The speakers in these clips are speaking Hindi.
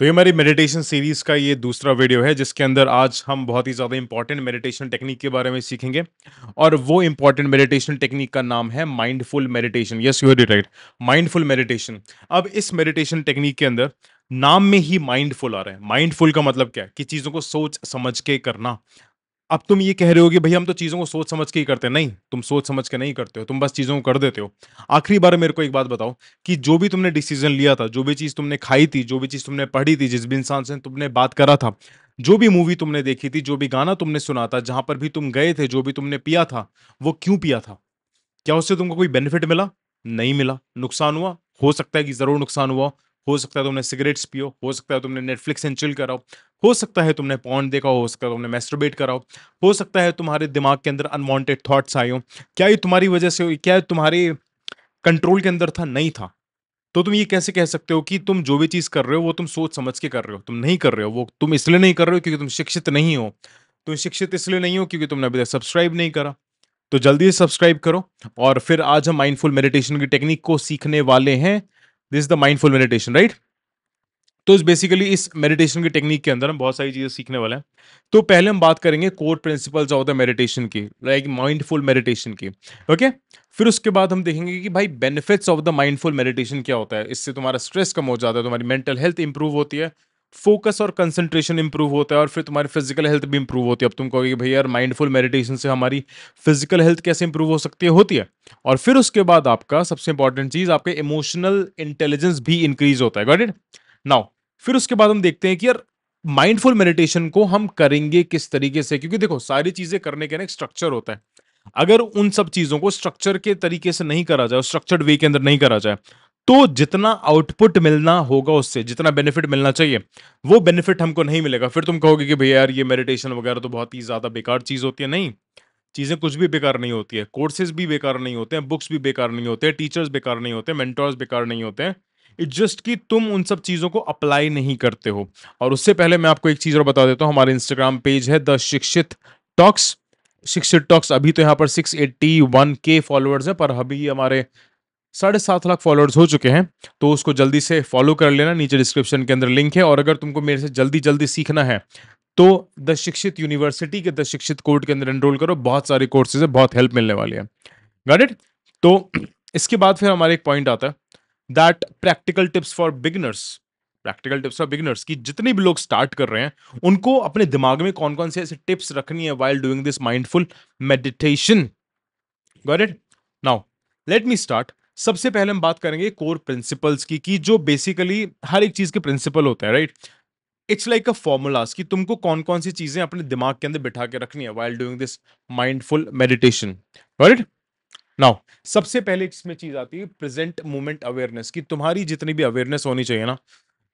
तो ये हमारी मेडिटेशन सीरीज का ये दूसरा वीडियो है जिसके अंदर आज हम बहुत ही ज़्यादा इंपॉर्टेंट मेडिटेशन टेक्निक के बारे में सीखेंगे और वो इंपॉर्टेंट मेडिटेशन टेक्निक का नाम है mindful meditation yes you right mindful meditation अब इस मेडिटेशन टेक्निक के अंदर नाम में ही माइंडफुल आ रहा है माइंडफुल का मतलब क्या है कि चीज़ों को सोच समझ के करना अब तुम ये कह रहे हो कि भाई हम तो चीज़ों को सोच समझ के ही करते हैं नहीं तुम सोच समझ के नहीं करते हो तुम बस चीज़ों को कर देते हो आखिरी बार मेरे को एक बात बताओ कि जो भी तुमने डिसीजन लिया था जो भी चीज़ तुमने खाई थी जो भी चीज़ तुमने पढ़ी थी जिस भी इंसान से तुमने बात करा था जो भी मूवी तुमने देखी थी जो भी गाना तुमने सुना था जहाँ पर भी तुम गए थे जो भी तुमने पिया था वो क्यों पिया था क्या उससे तुमको कोई बेनिफिट मिला नहीं मिला नुकसान हुआ हो सकता है कि ज़रूर नुकसान हुआ हो सकता है तुमने सिगरेट्स पियो हो सकता है तुमने नेटफ्लिक्स एंड चिल कराओ हो सकता है तुमने पॉन देखा हो सकता है तुमने मेस्ट्रोबेट कराओ हो सकता है तुम्हारे दिमाग के अंदर अनवांटेड थॉट्स आए हो क्या ये तुम्हारी वजह से क्या तुम्हारे कंट्रोल के अंदर था नहीं था तो तुम ये कैसे कह सकते हो कि तुम जो भी चीज़ कर रहे हो वो तुम सोच समझ के कर रहे हो तुम नहीं कर रहे हो वो तुम इसलिए नहीं कर रहे हो क्योंकि तुम शिक्षित नहीं हो तुम शिक्षित इसलिए नहीं हो क्योंकि तुमने अभी तक सब्सक्राइब नहीं करा तो जल्दी से सब्सक्राइब करो और फिर आज हम माइंडफुल मेडिटेशन की टेक्निक को सीखने वाले हैं this the mindful meditation right तो इस बेसिकली इस मेडिटेशन की टेक्निक के अंदर हम बहुत सारी चीज़ें सीखने वाले हैं तो पहले हम बात करेंगे core principles of the meditation की लाइक माइंडफुल मेडिटेशन की ओके okay? फिर उसके बाद हम देखेंगे कि भाई benefits of the mindful meditation क्या होता है इससे तुम्हारा स्ट्रेस कम हो जाता है तुम्हारी मेंटल हेल्थ इंप्रूव होती है फोकस और कंसंट्रेशन इंप्रूव होता है और फिर तुम्हारी फिजिकल हेल्थ भी इंप्रूव होती है अब तुम कहोगे भैया यार माइंडफुल मेडिटेशन से हमारी फिजिकल हेल्थ कैसे इंप्रूव हो सकती है होती है और फिर उसके बाद आपका सबसे इंपॉर्टेंट चीज आपके इमोशनल इंटेलिजेंस भी इंक्रीज होता है गॉट इट नाउ फिर उसके बाद हम देखते हैं कि यार माइंडफुल मेडिटेशन को हम करेंगे किस तरीके से क्योंकि देखो सारी चीजें करने के ना एक स्ट्रक्चर होता है अगर उन सब चीजों को स्ट्रक्चर के तरीके से नहीं करा जाए स्ट्रक्चर्ड वे के अंदर नहीं करा जाए तो जितना आउटपुट मिलना होगा उससे जितना बेनिफिट मिलना चाहिए वो बेनिफिट हमको नहीं मिलेगा फिर तुम कहोगे कि भैया यार ये मेडिटेशन वगैरह तो बहुत ही ज़्यादा बेकार चीज़ होती है नहीं चीज़ें कुछ भी बेकार नहीं होती है कोर्सेज भी बेकार नहीं होते हैं बुक्स भी बेकार नहीं होते हैं टीचर्स बेकार नहीं होते मेंटोर्स बेकार नहीं होते हैं इट जस्ट कि तुम उन सब चीज़ों को अप्लाई नहीं करते हो और उससे पहले मैं आपको एक चीज़ और बता देता हूं हमारे इंस्टाग्राम पेज है the Shikshit talks Shikshit talks अभी तो यहाँ पर सिक्स एट्टी वन के फॉलोअर्स हैं पर अभी हमारे साढ़े सात लाख फॉलोअर्स हो चुके हैं तो उसको जल्दी से फॉलो कर लेना नीचे डिस्क्रिप्शन के अंदर लिंक है और अगर तुमको मेरे से जल्दी जल्दी सीखना है तो द शिक्षित यूनिवर्सिटी के द शिक्षित कोर्ट के अंदर एनरोल करो बहुत सारे कोर्सेज है बहुत हेल्प मिलने वाली है गॉट तो इसके बाद फिर हमारे एक पॉइंट आता है that practical tips for beginners practical tips for beginners की जितने भी लोग स्टार्ट कर रहे हैं उनको अपने दिमाग में कौन कौन से ऐसे टिप्स रखनी है while doing this mindful meditation got it now let me start सबसे पहले हम बात करेंगे कोर प्रिंसिपल्स की कि जो बेसिकली हर एक चीज़ के प्रिंसिपल होते हैं right it's like a formulas कि तुमको कौन कौन सी चीज़ें अपने दिमाग के अंदर बिठा के रखनी है while doing this mindful meditation right now सबसे पहले इसमें चीज़ आती है प्रेजेंट मूवमेंट अवेयरनेस कि तुम्हारी जितनी भी अवेयरनेस होनी चाहिए ना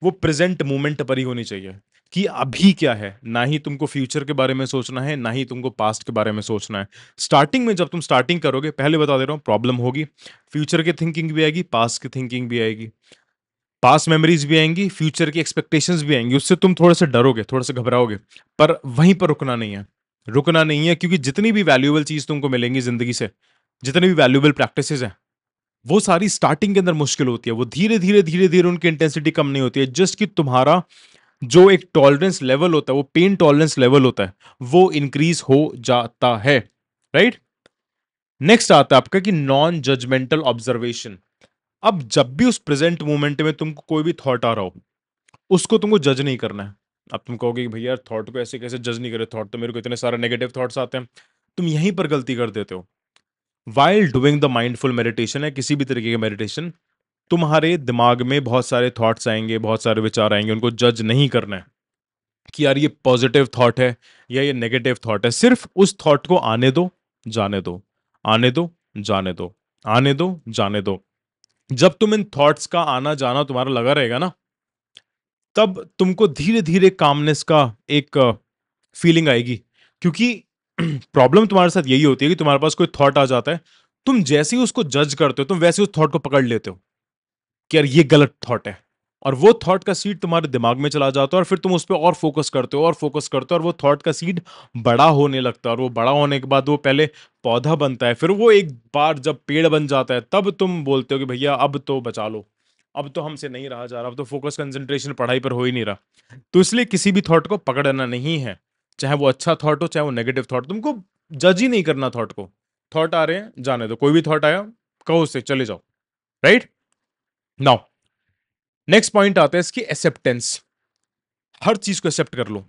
वो प्रेजेंट मूवमेंट पर ही होनी चाहिए कि अभी क्या है ना ही तुमको फ्यूचर के बारे में सोचना है ना ही तुमको पास्ट के बारे में सोचना है स्टार्टिंग में जब तुम स्टार्टिंग करोगे पहले बता दे रहा हूँ प्रॉब्लम होगी फ्यूचर की थिंकिंग भी आएगी पास्ट की थिंकिंग भी आएगी पास्ट मेमोरीज भी आएंगी फ्यूचर की एक्सपेक्टेशंस भी आएंगी उससे तुम थोड़े से डरोगे थोड़े से घबराओगे पर वहीं पर रुकना नहीं है रुकना नहीं है क्योंकि जितनी भी वैल्यूएबल चीज़ तुमको मिलेंगी ज़िंदगी से जितनी भी वैल्यूएबल प्रैक्टिस हैं वो सारी स्टार्टिंग के अंदर मुश्किल होती है वो धीरे धीरे धीरे धीरे उनकी इंटेंसिटी कम नहीं होती है जस्ट कि तुम्हारा जो एक टॉलरेंस लेवल होता है वो पेन टॉलरेंस लेवल होता है वो इंक्रीज हो जाता है राइट नेक्स्ट आता है आपका कि नॉन जजमेंटल ऑब्जर्वेशन अब जब भी उस प्रेजेंट मोमेंट में तुमको कोई भी थॉट आ रहा हो उसको तुमको जज नहीं करना है अब तुम कहोगे कि भैया थॉट को ऐसे कैसे जज नहीं करे थॉट तो मेरे को इतने सारे नेगेटिव थॉट्स आते हैं तुम यहीं पर गलती कर देते हो while doing the mindful meditation है किसी भी तरीके का मेडिटेशन तुम्हारे दिमाग में बहुत सारे थॉट्स आएंगे बहुत सारे विचार आएंगे उनको जज नहीं करना है कि यार ये पॉजिटिव थॉट है या ये नेगेटिव थॉट है सिर्फ उस थॉट को आने दो जाने दो आने दो जाने दो आने दो जाने दो जब तुम इन थॉट्स का आना जाना तुम्हारा लगा रहेगा ना तब तुमको धीरे धीरे कामनेस का एक फीलिंग आएगी क्योंकि प्रॉब्लम तुम्हारे साथ यही होती है कि तुम्हारे पास कोई थॉट आ जाता है तुम जैसे ही उसको जज करते हो तुम वैसे उस थॉट को पकड़ लेते हो कि यार ये गलत थॉट है और वो थॉट का सीड तुम्हारे दिमाग में चला जाता है और फिर तुम उस पर और फोकस करते हो और फोकस करते हो और वो थॉट का सीड बड़ा होने लगता है और वो बड़ा होने के बाद वो पहले पौधा बनता है फिर वो एक बार जब पेड़ बन जाता है तब तुम बोलते हो कि भैया अब तो बचा लो अब तो हमसे नहीं रहा जा रहा अब तो फोकस कंसंट्रेशन पढ़ाई पर हो ही नहीं रहा तो इसलिए किसी भी थॉट को पकड़ना नहीं है चाहे वो अच्छा थॉट हो चाहे वो नेगेटिव थॉट तुमको जज ही नहीं करना थॉट को थॉट आ रहे हैं जाने दो कोई भी थॉट आया कहो से चले जाओ राइट नाउ नेक्स्ट पॉइंट आता है इसकी एक्सेप्टेंस हर चीज को एक्सेप्ट कर लो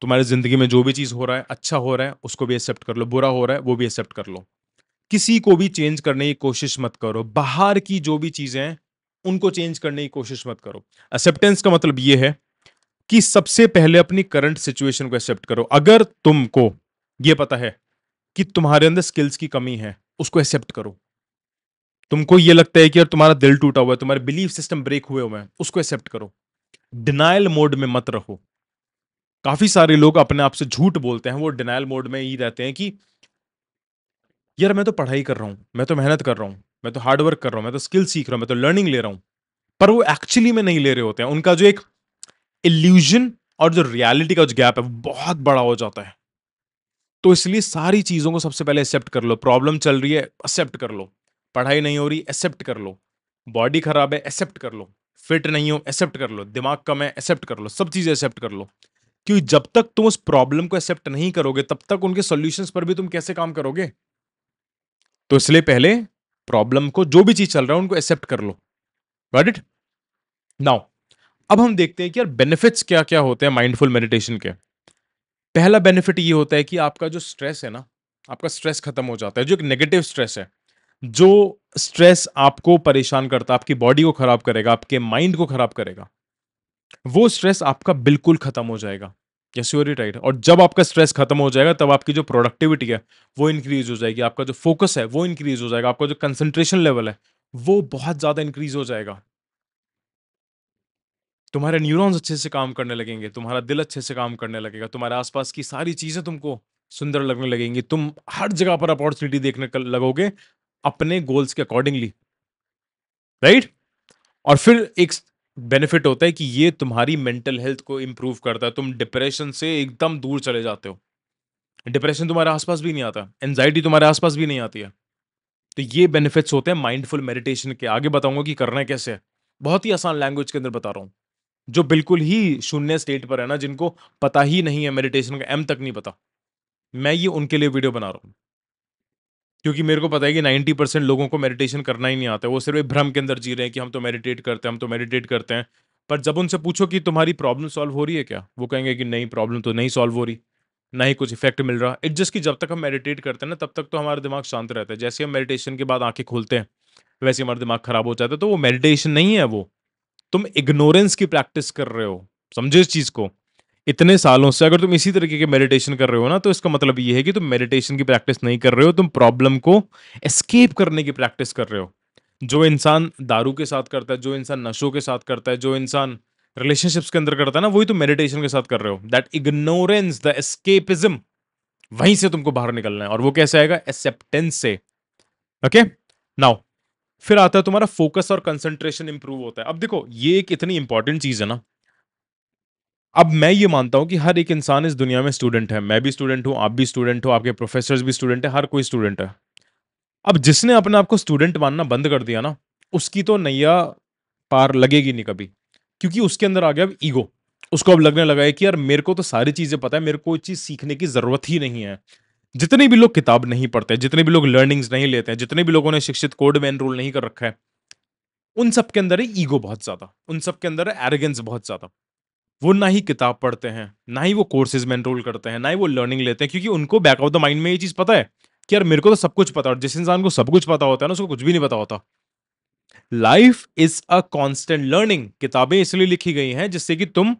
तुम्हारी जिंदगी में जो भी चीज हो रहा है अच्छा हो रहा है उसको भी एक्सेप्ट कर लो बुरा हो रहा है वो भी एक्सेप्ट कर लो किसी को भी चेंज करने की कोशिश मत करो बाहर की जो भी चीजें हैं उनको चेंज करने की कोशिश मत करो एक्सेप्टेंस का मतलब ये है कि सबसे पहले अपनी करंट सिचुएशन को एक्सेप्ट करो अगर तुमको ये पता है कि तुम्हारे अंदर स्किल्स की कमी है उसको एक्सेप्ट करो तुमको ये लगता है कि यार तुम्हारा दिल टूटा हुआ है तुम्हारे बिलीफ सिस्टम ब्रेक हुए हुए हैं उसको एक्सेप्ट करो डिनाइल मोड में मत रहो काफी सारे लोग अपने आप से झूठ बोलते हैं वो डिनाइल मोड में ही रहते हैं कि यार मैं तो पढ़ाई कर रहा हूं मैं तो मेहनत कर रहा हूं मैं तो हार्डवर्क कर रहा हूँ मैं तो स्किल सीख रहा हूँ मैं तो लर्निंग ले रहा हूँ पर वो एक्चुअली में नहीं ले रहे होते हैं उनका जो एक इल्यूजन और जो रियलिटी का जो गैप है वो बहुत बड़ा हो जाता है तो इसलिए सारी चीज़ों को सबसे पहले एक्सेप्ट कर लो प्रॉब्लम चल रही है एक्सेप्ट कर लो पढ़ाई नहीं हो रही एक्सेप्ट कर लो बॉडी खराब है एक्सेप्ट कर लो फिट नहीं हो एक्सेप्ट कर लो दिमाग कम है एक्सेप्ट कर लो सब चीज़ें एक्सेप्ट कर लो क्योंकि जब तक तुम उस प्रॉब्लम को एक्सेप्ट नहीं करोगे तब तक उनके सॉल्यूशंस पर भी तुम कैसे काम करोगे तो इसलिए पहले प्रॉब्लम को जो भी चीज चल रहा है उनको एक्सेप्ट कर लो गॉट इट नाउ अब हम देखते हैं कि यार बेनिफिट्स क्या क्या होते हैं माइंडफुल मेडिटेशन के पहला बेनिफिट ये होता है कि आपका जो स्ट्रेस है ना आपका स्ट्रेस खत्म हो जाता है जो एक नेगेटिव स्ट्रेस है जो स्ट्रेस आपको परेशान करता है आपकी बॉडी को खराब करेगा आपके माइंड को खराब करेगा वो स्ट्रेस आपका बिल्कुल खत्म हो जाएगा एश्योरिटी राइट और जब आपका स्ट्रेस खत्म हो जाएगा तब आपकी जो प्रोडक्टिविटी है वो इंक्रीज हो जाएगी आपका जो फोकस है वो इंक्रीज हो जाएगा आपका जो कंसंट्रेशन लेवल है वो बहुत ज़्यादा इंक्रीज हो जाएगा तुम्हारे न्यूरॉन्स अच्छे से काम करने लगेंगे तुम्हारा दिल अच्छे से काम करने लगेगा तुम्हारे आसपास की सारी चीज़ें तुमको सुंदर लगने लगेंगी तुम हर जगह पर अपॉर्चुनिटी देखने लगोगे अपने गोल्स के अकॉर्डिंगली राइट right? और फिर एक बेनिफिट होता है कि ये तुम्हारी मेंटल हेल्थ को इंप्रूव करता है तुम डिप्रेशन से एकदम दूर चले जाते हो डिप्रेशन तुम्हारे आसपास भी नहीं आता एनजाइटी तुम्हारे आसपास भी नहीं आती है तो ये बेनिफिट्स होते हैं माइंडफुल मेडिटेशन के आगे बताऊंगा कि करना कैसे है बहुत ही आसान लैंग्वेज के अंदर बता रहा हूँ जो बिल्कुल ही शून्य स्टेट पर है ना जिनको पता ही नहीं है मेडिटेशन का एम तक नहीं पता मैं ये उनके लिए वीडियो बना रहा हूँ क्योंकि मेरे को पता है कि नाइन्टी परसेंट लोगों को मेडिटेशन करना ही नहीं आता वो सिर्फ एक भ्रम के अंदर जी रहे हैं कि हम तो मेडिटेट करते हैं हम तो मेडिटेट करते हैं पर जब उनसे पूछो कि तुम्हारी प्रॉब्लम सॉल्व हो रही है क्या वो कहेंगे कि नहीं प्रॉब्लम तो नहीं सॉल्व हो रही ना ही कुछ इफेक्ट मिल रहा इट जस्ट कि जब तक हम मेडिटेट करते हैं ना तब तक तो हमारा दिमाग शांत रहता है जैसे हम मेडिटेशन के बाद आंखें खोलते हैं वैसे हमारा दिमाग खराब हो जाता है तो वो मेडिटेशन नहीं है वो तुम इग्नोरेंस की प्रैक्टिस कर रहे हो समझो इस चीज़ को इतने सालों से अगर तुम इसी तरीके के मेडिटेशन कर रहे हो ना तो इसका मतलब ये है कि तुम मेडिटेशन की प्रैक्टिस नहीं कर रहे हो तुम प्रॉब्लम को एस्केप करने की प्रैक्टिस कर रहे हो जो इंसान दारू के साथ करता है जो इंसान नशों के साथ करता है जो इंसान रिलेशनशिप्स के अंदर करता है ना वही तुम मेडिटेशन के साथ कर रहे हो दैट इग्नोरेंस द एस्केपिज्म वहीं से तुमको बाहर निकलना है और वो कैसे आएगा एक्सेप्टेंस से ओके नाउ फिर आता है तुम्हारा फोकस और कंसंट्रेशन इंप्रूव होता है अब देखो ये एक इतनी इंपॉर्टेंट चीज है ना अब मैं ये मानता हूँ कि हर एक इंसान इस दुनिया में स्टूडेंट है मैं भी स्टूडेंट हूँ आप भी स्टूडेंट हो आपके प्रोफेसर भी स्टूडेंट है हर कोई स्टूडेंट है अब जिसने अपने आप को स्टूडेंट मानना बंद कर दिया ना उसकी तो नैया पार लगेगी नहीं कभी क्योंकि उसके अंदर आ गया अब ईगो उसको अब लगने लगा है कि यार मेरे को तो सारी चीज़ें पता है मेरे को चीज़ सीखने की ज़रूरत ही नहीं है जितने भी लोग किताब नहीं पढ़ते जितने भी लोग लर्निंग्स नहीं लेते हैं जितने भी लोगों ने शिक्षित कोड में एनरोल नहीं कर रखा है उन सब के अंदर है ईगो बहुत ज़्यादा उन सब के अंदर है एरोगेंस बहुत ज़्यादा वो ना ही किताब पढ़ते हैं ना ही वो कोर्सेज में एनरोल करते हैं ना ही वो लर्निंग लेते हैं क्योंकि उनको बैक ऑफ द माइंड में ये चीज़ पता है कि यार मेरे को तो सब कुछ पता है जिस इंसान को सब कुछ पता होता है ना उसको कुछ भी नहीं पता होता life is a constant learning किताबें इसलिए लिखी गई हैं जिससे कि तुम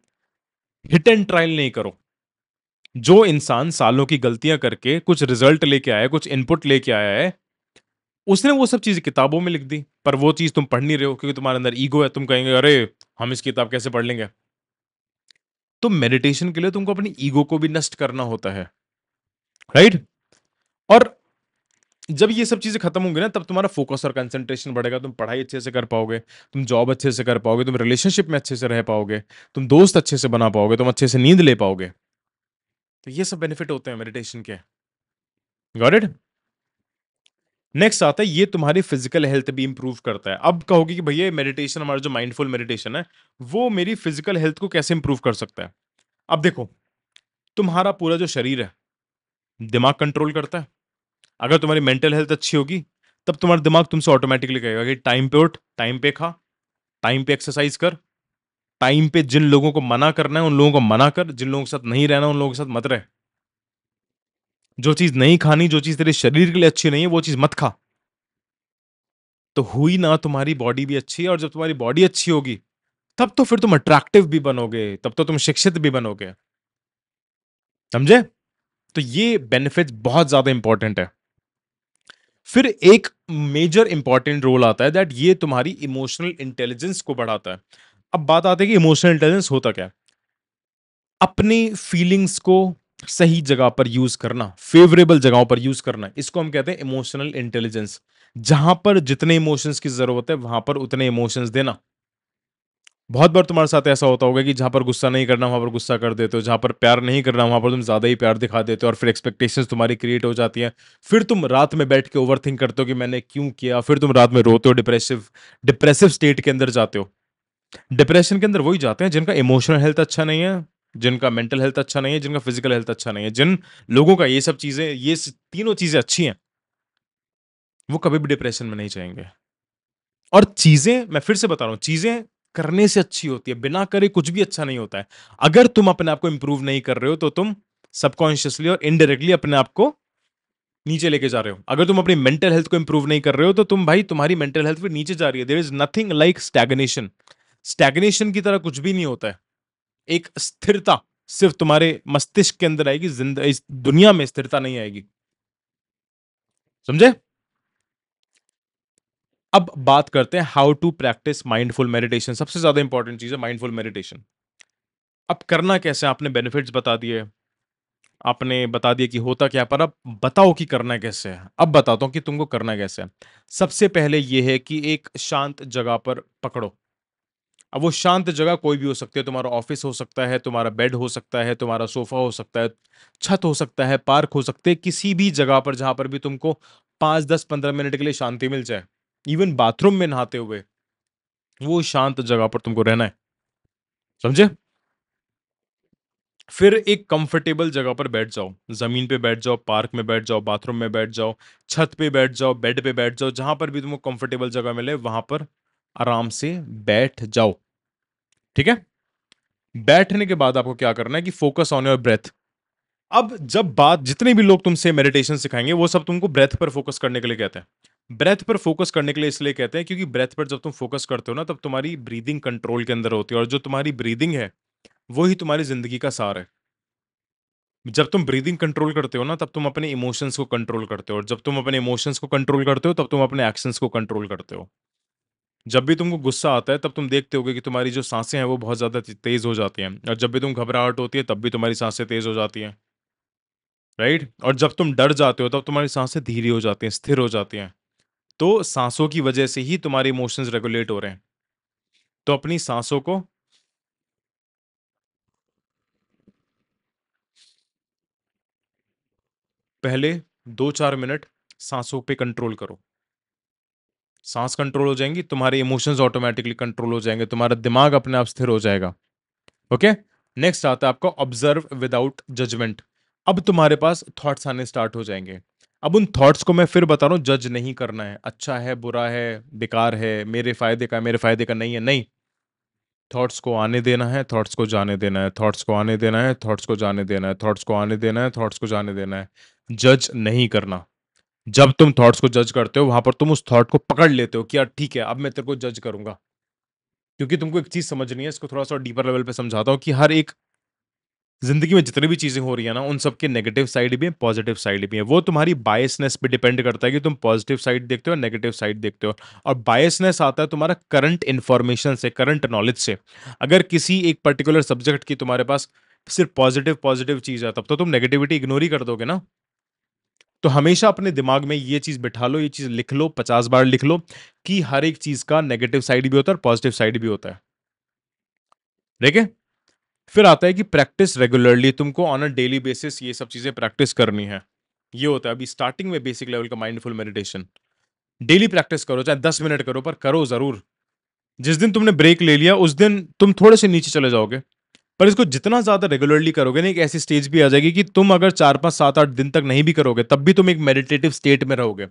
हिट एंड ट्रायल नहीं करो जो इंसान सालों की गलतियां करके कुछ रिजल्ट लेके आया है कुछ इनपुट लेके आया है उसने वो सब चीज़ किताबों में लिख दी पर वो चीज़ तुम पढ़ नहीं रहे हो क्योंकि तुम्हारे अंदर ईगो है तुम कहेंगे अरे हम इस किताब कैसे पढ़ लेंगे तो मेडिटेशन के लिए तुमको अपनी ईगो को भी नष्ट करना होता है राइट और जब ये सब चीजें खत्म होंगी ना तब तुम्हारा फोकस और कंसंट्रेशन बढ़ेगा तुम पढ़ाई अच्छे से कर पाओगे तुम जॉब अच्छे से कर पाओगे तुम रिलेशनशिप में अच्छे से रह पाओगे तुम दोस्त अच्छे से बना पाओगे तुम अच्छे से नींद ले पाओगे तो ये सब बेनिफिट होते हैं मेडिटेशन के गॉट इट नेक्स्ट आता है ये तुम्हारी फिजिकल हेल्थ भी इंप्रूव करता है अब कहोगे कि भैया मेडिटेशन हमारा जो माइंडफुल मेडिटेशन है वो मेरी फिजिकल हेल्थ को कैसे इंप्रूव कर सकता है अब देखो तुम्हारा पूरा जो शरीर है दिमाग कंट्रोल करता है अगर तुम्हारी मेंटल हेल्थ अच्छी होगी तब तुम्हारा दिमाग तुमसे ऑटोमेटिकली कहेगा कि टाइम पे उठ टाइम पे खा टाइम पे एक्सरसाइज कर टाइम पे जिन लोगों को मना करना है उन लोगों को मना कर जिन लोगों के साथ नहीं रहना उन लोगों के साथ मत रहे जो चीज नहीं खानी जो चीज तेरे शरीर के लिए अच्छी नहीं है वो चीज मत खा तो हुई ना तुम्हारी बॉडी भी अच्छी और जब तुम्हारी बॉडी अच्छी होगी तब तो फिर तुम अट्रैक्टिव भी बनोगे तब तो तुम शिक्षित भी बनोगे समझे तो ये बेनिफिट्स बहुत ज्यादा इंपॉर्टेंट है फिर एक मेजर इंपॉर्टेंट रोल आता है दैट ये तुम्हारी इमोशनल इंटेलिजेंस को बढ़ाता है अब बात आती है कि इमोशनल इंटेलिजेंस होता क्या अपनी फीलिंग्स को सही जगह पर यूज करना फेवरेबल जगहों पर यूज करना इसको हम कहते हैं इमोशनल इंटेलिजेंस जहां पर जितने इमोशंस की जरूरत है वहां पर उतने इमोशंस देना बहुत बार तुम्हारे साथ ऐसा होता होगा कि जहां पर गुस्सा नहीं करना वहां पर गुस्सा कर देते हो जहां पर प्यार नहीं करना वहां पर तुम ज्यादा ही प्यार दिखा देते हो और फिर एक्सपेक्टेशंस तुम्हारी क्रिएट हो जाती हैं फिर तुम रात में बैठ के ओवर थिंक करते हो कि मैंने क्यों किया फिर तुम रात में रोते हो डिप्रेसिव डिप्रेसिव स्टेट के अंदर जाते हो डिप्रेशन के अंदर वही जाते हैं जिनका इमोशनल हेल्थ अच्छा नहीं है जिनका मेंटल हेल्थ अच्छा नहीं है जिनका फिजिकल हेल्थ अच्छा नहीं है जिन लोगों का ये सब चीज़ें ये तीनों चीज़ें अच्छी हैं वो कभी भी डिप्रेशन में नहीं जाएंगे और चीज़ें मैं फिर से बता रहा हूँ चीज़ें करने से अच्छी होती है बिना करे कुछ भी अच्छा नहीं होता है अगर तुम अपने आप को इम्प्रूव नहीं कर रहे हो तो तुम सबकॉन्शियसली और इनडायरेक्टली अपने आप को नीचे लेके जा रहे हो अगर तुम अपनी मेंटल हेल्थ को इंप्रूव नहीं कर रहे हो तो तुम भाई तुम्हारी मेंटल हेल्थ भी नीचे जा रही है there is nothing like stagnation stagnation की तरह कुछ भी नहीं होता है एक स्थिरता सिर्फ तुम्हारे मस्तिष्क के अंदर आएगी जिंदा इस दुनिया में स्थिरता नहीं आएगी समझे अब बात करते हैं how to practice mindful meditation सबसे ज्यादा इंपॉर्टेंट चीज है माइंडफुल मेडिटेशन अब करना कैसे आपने बेनिफिट्स बता दिए आपने बता दिया कि होता क्या पर अब बताओ कि करना कैसे है अब बताता हूं कि तुमको करना कैसे है सबसे पहले यह है कि एक शांत जगह पर पकड़ो अब वो शांत जगह कोई भी हो सकती है तुम्हारा ऑफिस हो सकता है तुम्हारा बेड हो सकता है तुम्हारा सोफा हो सकता है छत हो सकता है पार्क हो सकते हैं किसी भी जगह पर जहाँ पर भी तुमको पाँच दस पंद्रह मिनट के लिए शांति मिल जाए इवन बाथरूम में नहाते हुए वो शांत जगह पर तुमको रहना है समझे फिर एक कंफर्टेबल जगह पर बैठ जाओ ज़मीन पे बैठ जाओ पार्क में बैठ जाओ बाथरूम में बैठ जाओ छत पे बैठ जाओ बेड पे बैठ जाओ जहां पर भी तुमको कंफर्टेबल जगह मिले वहां पर आराम से बैठ जाओ ठीक है बैठने के बाद आपको क्या करना है कि फोकस ऑन योर ब्रेथ अब जब बात जितने भी लोग तुमसे मेडिटेशन सिखाएंगे वो सब तुमको ब्रेथ पर फोकस करने के लिए कहते हैं ब्रेथ पर फोकस करने के लिए इसलिए कहते हैं क्योंकि ब्रेथ पर जब तुम फोकस करते हो ना तब तुम्हारी ब्रीदिंग कंट्रोल के अंदर होती है और जो तुम्हारी ब्रीदिंग है वो ही तुम्हारी जिंदगी का सार है जब तुम ब्रीदिंग कंट्रोल करते हो ना तब तुम अपने इमोशंस को कंट्रोल करते हो और जब तुम अपने इमोशंस को कंट्रोल करते हो तब तुम अपने एक्शंस को कंट्रोल करते हो जब भी तुमको गुस्सा आता है तब तुम देखते होगे कि तुम्हारी जो सांसें हैं वो बहुत ज़्यादा तेज़ हो जाती हैं और जब भी तुम घबराहट होती है तब भी तुम्हारी सांसें तेज़ हो जाती हैं राइट और जब तुम डर जाते हो तब तुम्हारी सांसें धीरे हो जाती हैं स्थिर हो जाती हैं तो सांसों की वजह से ही तुम्हारे इमोशंस रेगुलेट हो रहे हैं तो अपनी सांसों को पहले दो चार मिनट सांसों पे कंट्रोल करो सांस कंट्रोल हो जाएंगी तुम्हारे इमोशंस ऑटोमेटिकली कंट्रोल हो जाएंगे तुम्हारा दिमाग अपने आप स्थिर हो जाएगा ओके नेक्स्ट आता है आपका ऑब्जर्व विदाउट जजमेंट अब तुम्हारे पास थॉट्स आने स्टार्ट हो जाएंगे अब उन थॉट्स को मैं फिर बता रहा हूँ जज नहीं करना है अच्छा है बुरा है बेकार है मेरे फायदे का मेरे फायदे का नहीं है नहीं थॉट्स को आने देना है थॉट्स को जाने देना है थॉट्स को आने देना है थॉट्स को जाने देना है थॉट्स को आने देना है थॉट्स को जाने देना है जज नहीं करना जब तुम थॉट्स को जज करते हो वहां पर तुम उस थॉट को पकड़ लेते हो कि यार ठीक है अब मैं तेरे को जज करूंगा क्योंकि तुमको एक चीज समझनी है इसको थोड़ा सा डीपर लेवल पे समझाता हूँ कि हर एक जिंदगी में जितनी भी चीजें हो रही है ना उन सबके नेगेटिव साइड भी है पॉजिटिव साइड भी है वो तुम्हारी बायसनेस पे डिपेंड करता है कि तुम पॉजिटिव साइड देखते हो नेगेटिव साइड देखते हो और बायसनेस आता है तुम्हारा करंट इन्फॉर्मेशन से करंट नॉलेज से अगर किसी एक पर्टिकुलर सब्जेक्ट की तुम्हारे पास सिर्फ पॉजिटिव पॉजिटिव चीज़ है तब तो तुम नेगेटिविटी इग्नोर ही कर दोगे ना तो हमेशा अपने दिमाग में ये चीज़ बिठा लो ये चीज़ लिख लो पचास बार लिख लो कि हर एक चीज़ का नेगेटिव साइड भी होता है और पॉजिटिव साइड भी होता है ठीक है फिर आता है कि प्रैक्टिस रेगुलरली तुमको ऑन अ डेली बेसिस ये सब चीज़ें प्रैक्टिस करनी है ये होता है अभी स्टार्टिंग में बेसिक लेवल का माइंडफुल मेडिटेशन डेली प्रैक्टिस करो चाहे दस मिनट करो पर करो ज़रूर जिस दिन तुमने ब्रेक ले लिया उस दिन तुम थोड़े से नीचे चले जाओगे पर इसको जितना ज़्यादा रेगुलरली करोगे ना एक ऐसी स्टेज भी आ जाएगी कि तुम अगर चार पांच सात आठ दिन तक नहीं भी करोगे तब भी तुम एक मेडिटेटिव स्टेट में रहोगे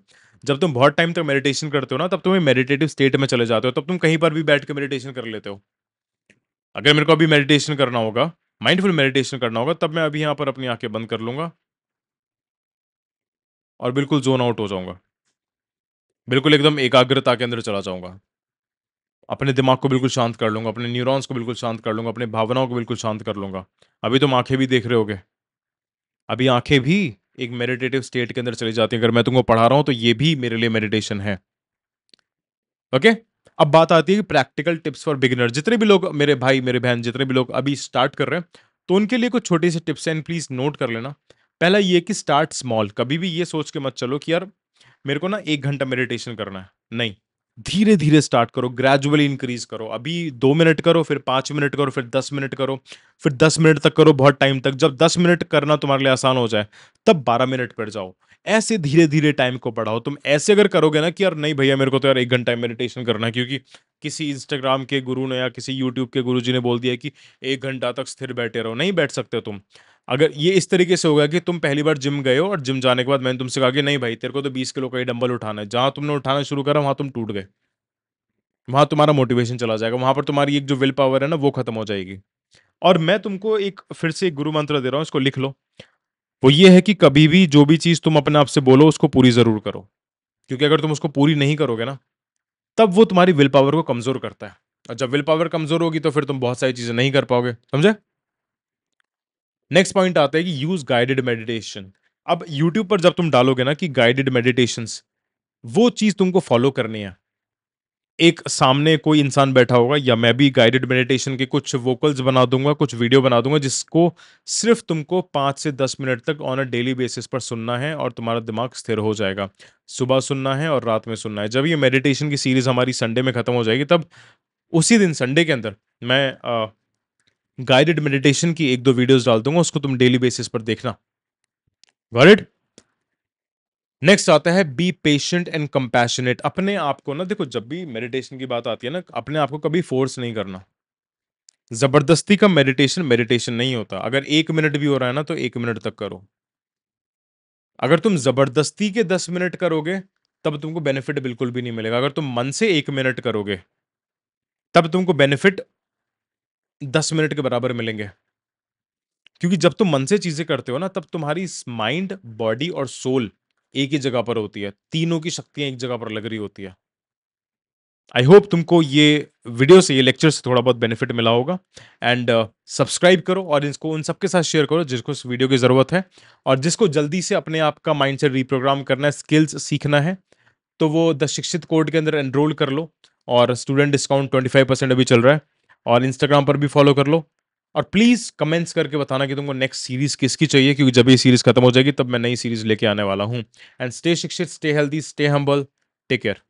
जब तुम बहुत टाइम तक मेडिटेशन करते हो ना तब तुम एक मेडिटेटिव स्टेट में चले जाते हो तब तुम कहीं पर भी बैठ के मेडिटेशन कर लेते हो अगर मेरे को अभी मेडिटेशन करना होगा माइंडफुल मेडिटेशन करना होगा तब मैं अभी यहां पर अपनी आंखें बंद कर लूंगा और बिल्कुल जोन आउट हो जाऊंगा बिल्कुल एकदम एकाग्रता के अंदर चला जाऊंगा अपने दिमाग को बिल्कुल शांत कर लूँगा अपने न्यूरॉन्स को बिल्कुल शांत कर लूँगा अपने भावनाओं को बिल्कुल शांत कर लूँगा अभी तुम आंखें भी देख रहे होगे अभी आंखें भी एक मेडिटेटिव स्टेट के अंदर चली जाती है अगर मैं तुमको पढ़ा रहा हूँ तो ये भी मेरे लिए मेडिटेशन है ओके अब बात आती है प्रैक्टिकल टिप्स फॉर बिगिनर जितने भी लोग मेरे भाई मेरे बहन जितने भी लोग अभी स्टार्ट कर रहे हैं तो उनके लिए कुछ छोटी सी टिप्स एंड प्लीज़ नोट कर लेना पहला ये कि स्टार्ट स्मॉल कभी भी ये सोच के मत चलो कि यार मेरे को ना एक घंटा मेडिटेशन करना है नहीं धीरे धीरे स्टार्ट करो ग्रेजुअली इंक्रीज करो अभी दो मिनट करो फिर पाँच मिनट करो फिर दस मिनट करो फिर दस मिनट तक करो बहुत टाइम तक जब दस मिनट करना तुम्हारे लिए आसान हो जाए तब बारह मिनट पर जाओ ऐसे धीरे धीरे टाइम को बढ़ाओ तुम ऐसे अगर करोगे ना कि यार नहीं भैया मेरे को तो यार एक घंटा मेडिटेशन करना है क्योंकि किसी इंस्टाग्राम के गुरु ने या किसी यूट्यूब के गुरु ने बोल दिया कि एक घंटा तक स्थिर बैठे रहो नहीं बैठ सकते तुम अगर ये इस तरीके से होगा कि तुम पहली बार जिम गए हो और जिम जाने के बाद मैंने तुमसे कहा कि नहीं भाई तेरे को तो बीस किलो का ही डंबल उठाना है जहाँ तुमने उठाना शुरू करा वहाँ तुम टूट गए वहाँ तुम्हारा मोटिवेशन चला जाएगा वहाँ पर तुम्हारी एक जो विल पावर है ना वो खत्म हो जाएगी और मैं तुमको एक फिर से एक गुरु मंत्र दे रहा हूँ इसको लिख लो वो ये है कि कभी भी जो भी चीज़ तुम अपने आप से बोलो उसको पूरी ज़रूर करो क्योंकि अगर तुम उसको पूरी नहीं करोगे ना तब वो तुम्हारी विल पावर को कमज़ोर करता है और जब विल पावर कमज़ोर होगी तो फिर तुम बहुत सारी चीज़ें नहीं कर पाओगे समझे नेक्स्ट पॉइंट आता है कि यूज गाइडेड मेडिटेशन अब यूट्यूब पर जब तुम डालोगे ना कि गाइडेड मेडिटेशन वो चीज़ तुमको फॉलो करनी है एक सामने कोई इंसान बैठा होगा या मैं भी गाइडेड मेडिटेशन के कुछ वोकल्स बना दूंगा कुछ वीडियो बना दूंगा जिसको सिर्फ तुमको पाँच से दस मिनट तक ऑन अ डेली बेसिस पर सुनना है और तुम्हारा दिमाग स्थिर हो जाएगा सुबह सुनना है और रात में सुनना है जब ये मेडिटेशन की सीरीज़ हमारी संडे में ख़त्म हो जाएगी तब उसी दिन संडे के अंदर मैं गाइडेड मेडिटेशन की एक दो वीडियोस डाल दूंगा उसको तुम डेली बेसिस पर देखना वर्ड नेक्स्ट आता है बी पेशेंट एंड कंपैशनेट अपने आप को ना देखो जब भी मेडिटेशन की बात आती है ना अपने आप को कभी फोर्स नहीं करना जबरदस्ती का मेडिटेशन मेडिटेशन नहीं होता अगर एक मिनट भी हो रहा है ना तो एक मिनट तक करो अगर तुम जबरदस्ती के दस मिनट करोगे तब तुमको बेनिफिट बिल्कुल भी नहीं मिलेगा अगर तुम मन से एक मिनट करोगे तब तुमको बेनिफिट दस मिनट के बराबर मिलेंगे क्योंकि जब तुम मन से चीजें करते हो ना तब तुम्हारी माइंड बॉडी और सोल एक ही जगह पर होती है तीनों की शक्तियां एक जगह पर लग रही होती है आई होप तुमको ये वीडियो से ये लेक्चर से थोड़ा बहुत बेनिफिट मिला होगा एंड सब्सक्राइब uh, करो और इसको उन सबके साथ शेयर करो जिसको इस वीडियो की ज़रूरत है और जिसको जल्दी से अपने आप का माइंड सेट रिप्रोग्राम करना है स्किल्स सीखना है तो वो द शिक्षित कोड के अंदर एनरोल कर लो और student discount twenty five percent अभी चल रहा है और इंस्टाग्राम पर भी फॉलो कर लो और प्लीज़ कमेंट्स करके बताना कि तुमको नेक्स्ट सीरीज़ किसकी चाहिए क्योंकि जब ये सीरीज़ खत्म हो जाएगी तब मैं नई सीरीज़ लेके आने वाला हूँ and stay Shikshit stay healthy stay humble take care